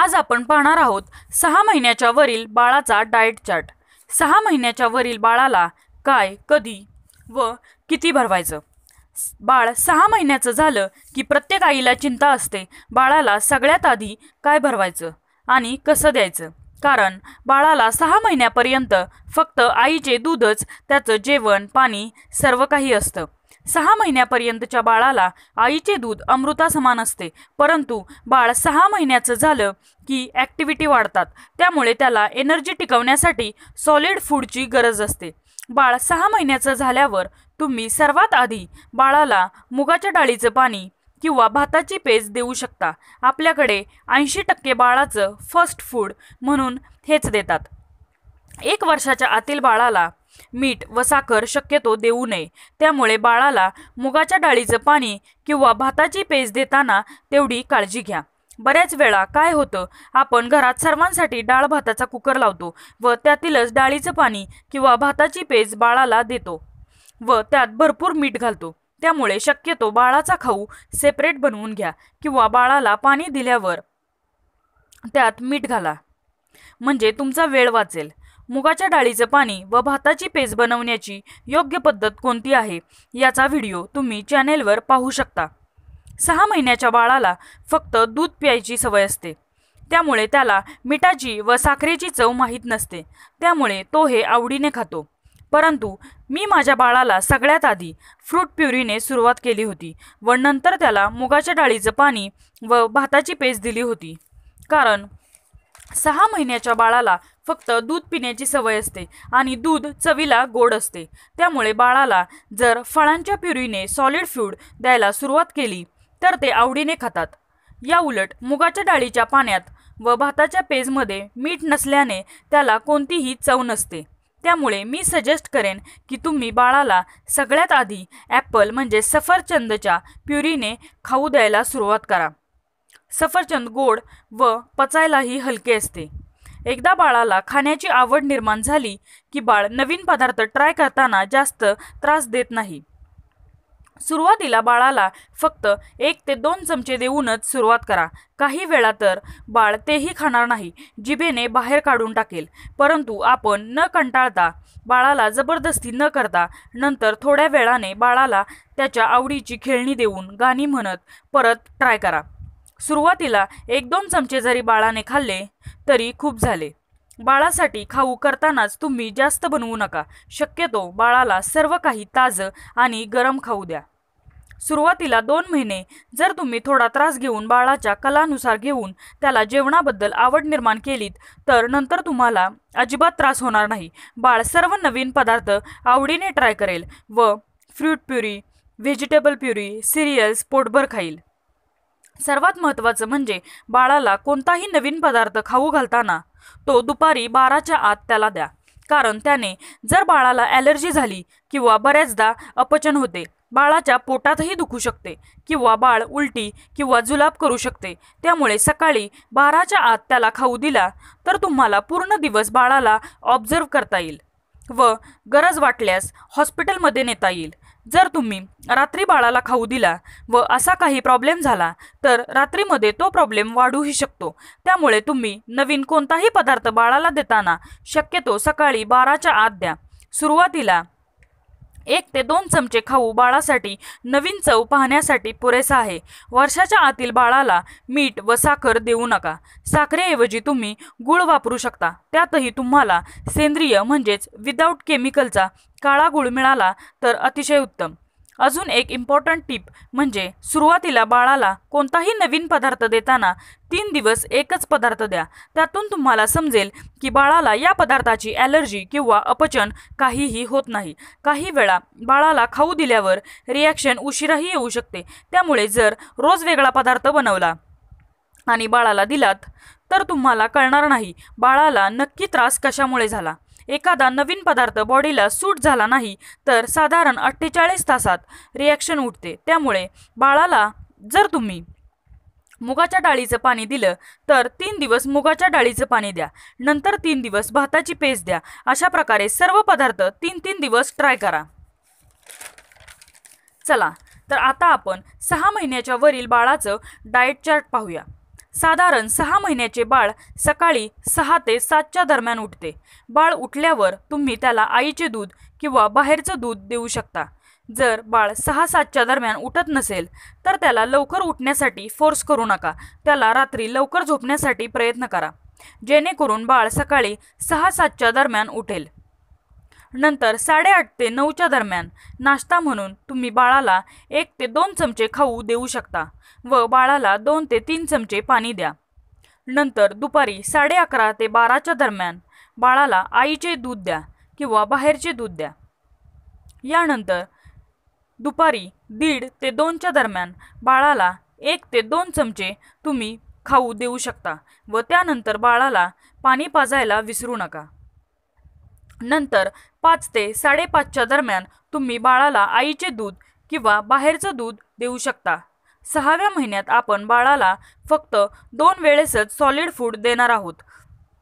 आज आपण पाहणार आहोत सहा महिन्याच्या वरील बाळाचा डाएट चार्ट सहा महिन्याच्या वरील बाळाला काय कधी व किती भरवायचं बाळ सहा महिन्याचं झालं की प्रत्येक आईला चिंता असते बाळाला सगळ्यात आधी काय भरवायचं आणि कसं द्यायचं कारण बाळाला सहा महिन्यापर्यंत फक्त आईचे दूधच त्याचं जेवण पाणी सर्व काही असतं सहा महिन्यापर्यंतच्या बाळाला आईचे दूध अमृता समान असते परंतु बाळ सहा महिन्याचं झालं की ॲक्टिव्हिटी वाढतात त्यामुळे त्याला एनर्जी टिकवण्यासाठी सॉलिड फूडची गरज असते बाळ सहा महिन्याचं झाल्यावर तुम्ही सर्वात आधी बाळाला मुगाच्या डाळीचं पाणी किंवा भाताची पेज देऊ शकता आपल्याकडे ऐंशी टक्के बाळाचं फर्स्ट फूड म्हणून हेच देतात एक वर्षाच्या आतील बाळाला मीठ व साखर शक्यतो देऊ नये त्यामुळे बाळाला मुगाच्या डाळीचं पाणी किंवा भाताची पेज देताना तेवढी काळजी घ्या बऱ्याच वेळा काय होतं आपण घरात सर्वांसाठी डाळ भाताचा कुकर लावतो व त्यातीलच डाळीचं पाणी किंवा भाताची पेज बाळाला देतो व त्यात भरपूर मीठ घालतो त्यामुळे शक्यतो बाळाचा खाऊ सेपरेट बनवून घ्या किंवा बाळाला पाणी दिल्यावर त्यात मीठ घाला म्हणजे तुमचा वेळ वाचेल मुगाच्या डाळीचं पाणी व भाताची पेज बनवण्याची योग्य पद्धत कोणती आहे याचा व्हिडिओ तुम्ही चॅनेलवर पाहू शकता सहा महिन्याच्या बाळाला फक्त दूध प्यायची सवय असते त्यामुळे त्याला मिठाची व साखरेची चव माहीत नसते त्यामुळे तो हे आवडीने खातो परंतु मी माझ्या बाळाला सगळ्यात आधी फ्रूट प्युरीने सुरुवात केली होती व नंतर त्याला मुगाच्या डाळीचं पाणी व भाताची पेज दिली होती कारण सहा महिन्याच्या बाळाला फक्त दूध पिण्याची सवय असते आणि दूध चवीला गोड असते त्यामुळे बाळाला जर फळांच्या प्युरीने सॉलिड फूड द्यायला सुरुवात केली तर ते आवडीने खातात या उलट मुगाच्या डाळीच्या पाण्यात व भाताच्या पेजमध्ये मीठ नसल्याने त्याला कोणतीही चव नसते त्यामुळे मी सजेस्ट करेन की तुम्ही बाळाला सगळ्यात आधी ॲपल म्हणजे सफरचंदच्या प्युरीने खाऊ द्यायला सुरुवात करा सफरचंद गोड व पचायलाही हलके असते एकदा बाळाला खाण्याची आवड निर्माण झाली की बाळ नवीन पदार्थ ट्राय करताना जास्त त्रास देत नाही सुरुवातीला बाळाला फक्त एक ते दोन चमचे देऊनच सुरुवात करा काही वेळा तर बाळ तेही खाणार नाही जिभेने बाहेर काढून टाकेल परंतु आपण न कंटाळता बाळाला जबरदस्ती न करता नंतर थोड्या वेळाने बाळाला त्याच्या आवडीची खेळणी देऊन गाणी म्हणत परत ट्राय करा सुरुवातीला एक दोन चमचे जरी बाळाने खाल्ले तरी खूप झाले बाळासाठी खाऊ करतानाच तुम्ही जास्त बनवू नका शक्यतो बाळाला सर्व काही ताजं आणि गरम खाऊ द्या सुरुवातीला दोन महिने जर तुम्ही थोडा त्रास घेऊन बाळाच्या कलानुसार घेऊन त्याला जेवणाबद्दल आवड निर्माण केलीत तर नंतर तुम्हाला अजिबात त्रास होणार नाही बाळ सर्व नवीन पदार्थ आवडीने ट्राय करेल व fruit puree vegetable puree cereals पोटभर खाईल सर्वात महत्त्वाचं म्हणजे बाळाला कोणताही नवीन पदार्थ खाऊ घालताना तो दुपारी बाराच्या आत त्याला द्या कारण त्याने जर बाळाला ॲलर्जी झाली किंवा बऱ्याचदा अपचन होते बाळाच्या पोटातही दुखू शकते किंवा बाळ उलटी किंवा जुलाब करू शकते त्यामुळे सकाळी बाराच्या आत त्याला खाऊ दिला तर तुम्हाला पूर्ण दिवस बाळाला ऑब्झर्व करता येईल व गरज वाटल्यास हॉस्पिटलमध्ये नेता येईल जर तुम्ही रात्री बाळाला खाऊ दिला व असा काही प्रॉब्लेम झाला तर रात्रीमध्ये तो प्रॉब्लेम वाढूही शकतो त्यामुळे तुम्ही नवीन कोणताही पदार्थ बाळाला देताना शक्यतो सकाळी बाराच्या आत द्या सुरुवातीला एक ते दोन चमचे खाऊ बाळासाठी नवीन चव पाहण्यासाठी पुरेसा आहे वर्षाच्या आतील बाळाला मीठ व साखर देऊ नका साखरेऐवजी तुम्ही गुळ वापरू शकता त्यातही तुम्हाला सेंद्रिय म्हणजेच विदाऊट केमिकलचा काळा गुळ मिळाला तर अतिशय उत्तम अजून एक इम्पॉर्टंट टिप म्हणजे सुरुवातीला बाळाला कोणताही नवीन पदार्थ देताना तीन दिवस एकच पदार्थ द्या त्यातून तुम्हाला समजेल की बाळाला या पदार्थाची ॲलर्जी किंवा अपचन काहीही होत नाही काही वेळा बाळाला खाऊ दिल्यावर रिॲक्शन उशिराही येऊ शकते त्यामुळे जर रोज वेगळा पदार्थ बनवला आणि बाळाला दिलात तर तुम्हाला कळणार नाही बाळाला नक्की त्रास कशामुळे झाला एखादा नवीन पदार्थ बॉडीला सूट झाला नाही तर साधारण अठ्ठेचाळीस तासात रिॲक्शन उठते त्यामुळे बाळाला जर तुम्ही मुगाच्या डाळीचं पाणी दिलं तर तीन दिवस मुगाच्या डाळीचं पाणी द्या नंतर तीन दिवस भाताची पेस्ट द्या अशा प्रकारे सर्व पदार्थ तीन तीन दिवस ट्राय करा चला तर आता आपण सहा महिन्याच्या वरील बाळाचं डाएट चार्ट पाहूया साधारण सहा महिन्याचे बाळ सकाळी सहा ते सातच्या दरम्यान उठते बाळ उठल्यावर तुम्ही त्याला आईचे दूध किंवा बाहेरचं दूध देऊ शकता जर बाळ सहा सातच्या दरम्यान उठत नसेल तर त्याला लवकर उठण्यासाठी फोर्स करू नका त्याला रात्री लवकर झोपण्यासाठी प्रयत्न करा जेणेकरून बाळ सकाळी सहा सातच्या दरम्यान उठेल नंतर साडेआठ ते नऊच्या दरम्यान नाश्ता म्हणून तुम्ही बाळाला एक ते दोन चमचे खाऊ देऊ शकता व बाळाला दोन ते तीन चमचे पाणी द्या नंतर दुपारी साडे अकरा ते बाराच्या दरम्यान बाळाला आईचे दूध द्या किंवा बाहेरचे दूध द्या यानंतर दुपारी दीड ते दोनच्या दरम्यान बाळाला एक ते दोन चमचे तुम्ही खाऊ देऊ शकता व त्यानंतर बाळाला पाणी पाजायला विसरू नका नंतर पाच ते साडेपाचच्या दरम्यान तुम्ही बाळाला आईचे दूध किंवा बाहेरचं दूध देऊ शकता सहाव्या महिन्यात आपण बाळाला फक्त दोन वेळेसच सॉलिड फूड देणार आहोत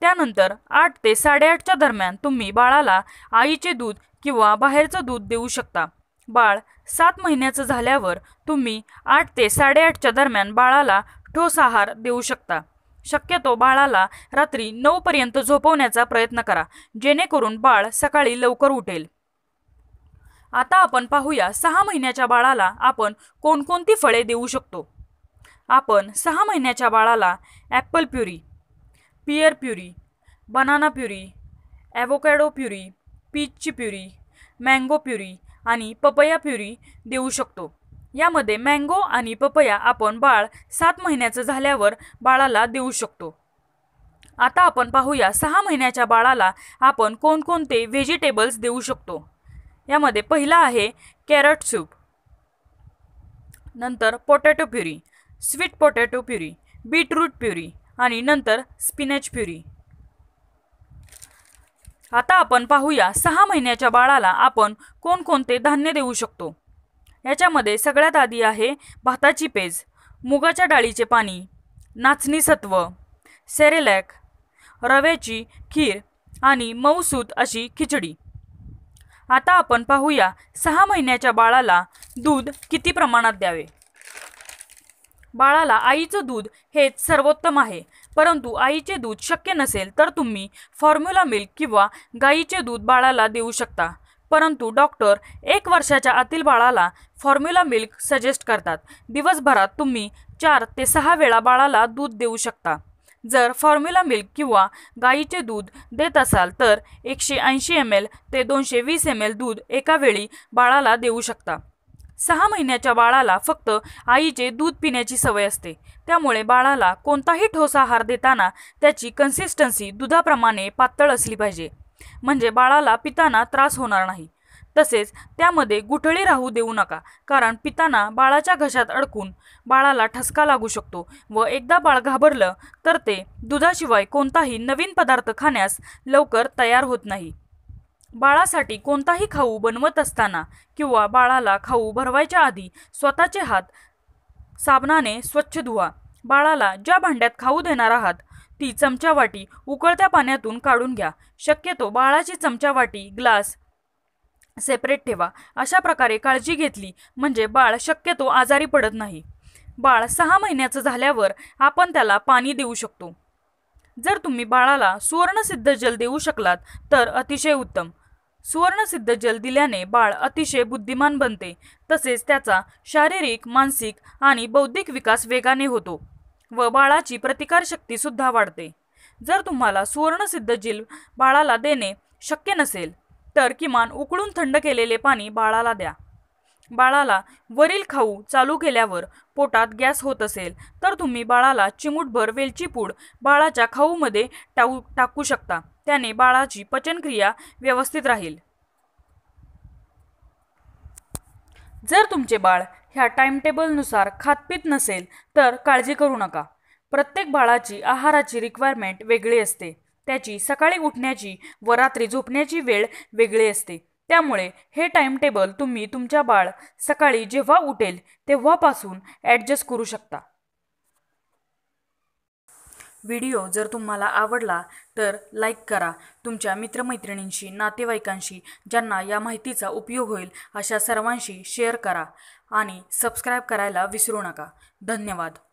त्यानंतर आठ ते साडेआठच्या दरम्यान तुम्ही बाळाला आईचे दूध किंवा बाहेरचं दूध देऊ शकता बाळ सात महिन्याचं झाल्यावर तुम्ही आठ ते साडेआठच्या दरम्यान बाळाला ठोस आहार देऊ शकता शक्यतो बाळाला रात्री नऊपर्यंत झोपवण्याचा प्रयत्न करा जेणेकरून बाळ सकाळी लवकर उठेल आता आपण पाहूया सहा महिन्याच्या बाळाला आपण कोणकोणती फळे देऊ शकतो आपण सहा महिन्याच्या बाळाला apple puree pear puree banana puree avocado puree पीचची प्युरी मँगो प्युरी आणि पपया प्युरी देऊ शकतो यामध्ये मँगो आणि पपया आपण बाळ सात महिन्याचं झाल्यावर बाळाला देऊ शकतो आता आपण पाहूया सहा महिन्याच्या बाळाला आपण कोणकोणते व्हेजिटेबल्स देऊ शकतो यामध्ये पहिला आहे कॅरट सूप नंतर potato puree sweet potato puree beetroot puree आणि नंतर स्पिनच प्युरी आता आपण पाहूया सहा महिन्याच्या बाळाला आपण कोणकोणते धान्य देऊ शकतो याच्यामध्ये सगळ्यात आधी आहे भाताची पेज मुगाच्या डाळीचे पाणी नाचणी सत्व सेरेलॅक रव्याची खीर आणि मऊसूत अशी खिचडी आता आपण पाहूया सहा महिन्याच्या बाळाला दूध किती प्रमाणात द्यावे बाळाला आईचं दूध हेच सर्वोत्तम आहे परंतु आईचे दूध शक्य नसेल तर तुम्ही फॉर्म्युला मिल्क किंवा गाईचे दूध बाळाला देऊ शकता परंतु डॉक्टर एक वर्षाच्या आतील बाळाला फॉर्म्युला मिल्क सजेस्ट करतात दिवसभरात तुम्ही चार ते सहा वेळा बाळाला दूध देऊ शकता जर फॉर्म्युला मिल्क किंवा गाईचे दूध देत असाल तर एकशे ऐंशी एम एल ते दोनशे वीस एम एल दूध एका वेळी बाळाला देऊ शकता सहा महिन्याच्या बाळाला फक्त आईचे दूध पिण्याची सवय असते त्यामुळे बाळाला कोणताही ठोस आहार देताना त्याची कन्सिस्टन्सी दुधाप्रमाणे पातळ असली पाहिजे म्हणजे बाळाला पिताना त्रास होणार नाही तसेच त्यामध्ये गुठळे राहू देऊ नका कारण पिताना बाळाच्या घशात अडकून बाळाला ठसका लागू शकतो व एकदा बाळ घाबरलं तर ते दुधाशिवाय कोणताही नवीन पदार्थ खाण्यास लवकर तयार होत नाही बाळासाठी कोणताही खाऊ बनवत असताना किंवा बाळाला खाऊ भरवायच्या आधी स्वतःचे हात साबणाने स्वच्छ धुवा बाळाला ज्या भांड्यात खाऊ देणार आहात ती वाटी उकळत्या पाण्यातून काढून घ्या शक्यतो बाळाची वाटी ग्लास सेपरेट ठेवा अशा प्रकारे काळजी घेतली म्हणजे बाळ शक्यतो आजारी पडत नाही बाळ सहा महिन्याचं झाल्यावर आपण त्याला पाणी देऊ शकतो जर तुम्ही बाळाला सुवर्णसिद्ध जल देऊ शकलात तर अतिशय उत्तम सुवर्णसिद्ध जल दिल्याने बाळ अतिशय बुद्धिमान बनते तसेच त्याचा शारीरिक मानसिक आणि बौद्धिक विकास वेगाने होतो व बाळाची प्रतिकारशक्तीसुद्धा वाढते जर तुम्हाला सुवर्णसिद्ध जल बाळाला देणे शक्य नसेल तर किमान उकळून थंड केलेले पाणी बाळाला द्या बाळाला वरील खाऊ चालू केल्यावर पोटात गॅस होत असेल तर तुम्ही बाळाला चिमूटभर वेलची पूड बाळाच्या खाऊमध्ये टाऊ टाकू शकता त्याने बाळाची पचनक्रिया व्यवस्थित राहील जर तुमचे बाळ ह्या टाईमटेबलनुसार खातपीत नसेल तर काळजी करू नका प्रत्येक बाळाची आहाराची रिक्वायरमेंट वेगळी असते त्याची सकाळी उठण्याची व रात्री झोपण्याची वेळ वेगळी असते त्यामुळे हे टाईमटेबल तुम्ही तुमच्या बाळ सकाळी जेव्हा उठेल तेव्हापासून ॲडजस्ट करू शकता व्हिडिओ जर तुम्हाला आवडला तर लाईक करा तुमच्या मित्रमैत्रिणींशी नातेवाईकांशी ज्यांना या माहितीचा उपयोग होईल अशा सर्वांशी शेअर करा आणि सबस्क्राईब करायला विसरू नका धन्यवाद